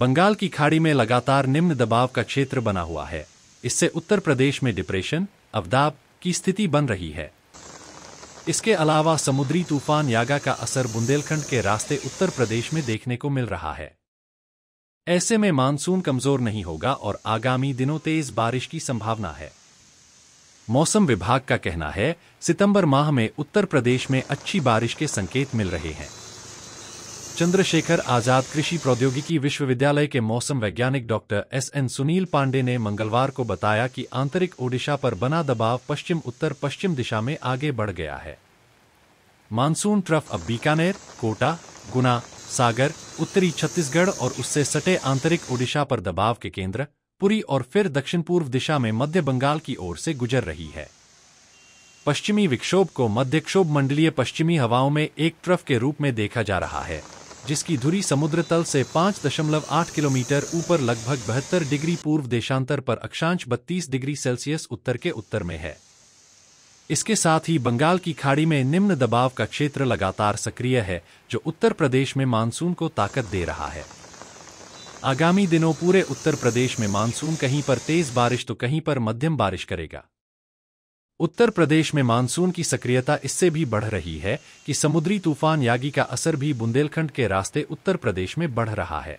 बंगाल की खाड़ी में लगातार निम्न दबाव का क्षेत्र बना हुआ है इससे उत्तर प्रदेश में डिप्रेशन अवदाब की स्थिति बन रही है इसके अलावा समुद्री तूफान यागा का असर बुंदेलखंड के रास्ते उत्तर प्रदेश में देखने को मिल रहा है ऐसे में मानसून कमजोर नहीं होगा और आगामी दिनों तेज बारिश की संभावना है मौसम विभाग का कहना है सितंबर माह में उत्तर प्रदेश में अच्छी बारिश के संकेत मिल रहे हैं चंद्रशेखर आजाद कृषि प्रौद्योगिकी विश्वविद्यालय के मौसम वैज्ञानिक doctor S N Sunil Pandey ने मंगलवार को बताया कि आंतरिक ओडिशा पर बना दबाव पश्चिम उत्तर पश्चिम दिशा में आगे बढ़ गया है मानसून ट्रफ अब बीकानेर कोटा गुना सागर उत्तरी छत्तीसगढ़ और उससे सटे आंतरिक ओडिशा पर दबाव के केंद्र पुरी और फिर दक्षिण पूर्व दिशा में मध्य बंगाल की ओर से गुजर रही है पश्चिमी विक्षोभ को मध्य क्षोभ मंडलीय पश्चिमी हवाओं में एक ट्रफ के रूप में देखा जा रहा है जिसकी धुरी समुद्र तल से 5.8 किलोमीटर ऊपर लगभग बहत्तर डिग्री पूर्व देशांतर पर अक्षांश 32 डिग्री सेल्सियस उत्तर के उत्तर में है इसके साथ ही बंगाल की खाड़ी में निम्न दबाव का क्षेत्र लगातार सक्रिय है जो उत्तर प्रदेश में मानसून को ताकत दे रहा है आगामी दिनों पूरे उत्तर प्रदेश में मानसून कहीं पर तेज बारिश तो कहीं पर मध्यम बारिश करेगा उत्तर प्रदेश में मानसून की सक्रियता इससे भी बढ़ रही है कि समुद्री तूफान यागी का असर भी बुंदेलखंड के रास्ते उत्तर प्रदेश में बढ़ रहा है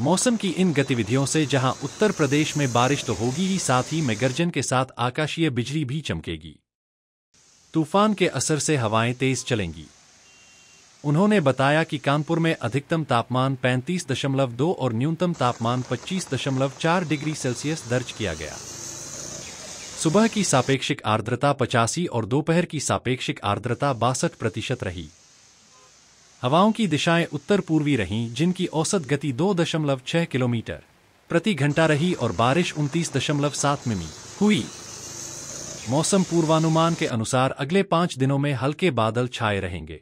मौसम की इन गतिविधियों से जहां उत्तर प्रदेश में बारिश तो होगी ही साथ ही में गर्जन के साथ आकाशीय बिजली भी चमकेगी तूफान के असर से हवाएं तेज चलेंगी उन्होंने बताया कि कानपुर में अधिकतम तापमान 35.2 और न्यूनतम तापमान 25.4 डिग्री सेल्सियस दर्ज किया गया सुबह की सापेक्षिक आर्द्रता पचासी और दोपहर की सापेक्षिक आर्द्रता बासठ प्रतिशत रही हवाओं की दिशाएं उत्तर पूर्वी रहीं जिनकी औसत गति दो दशमलव छह किलोमीटर प्रति घंटा रही और बारिश उनतीस दशमलव सात मिमी हुई मौसम पूर्वानुमान के अनुसार अगले पांच दिनों में हल्के बादल छाए रहेंगे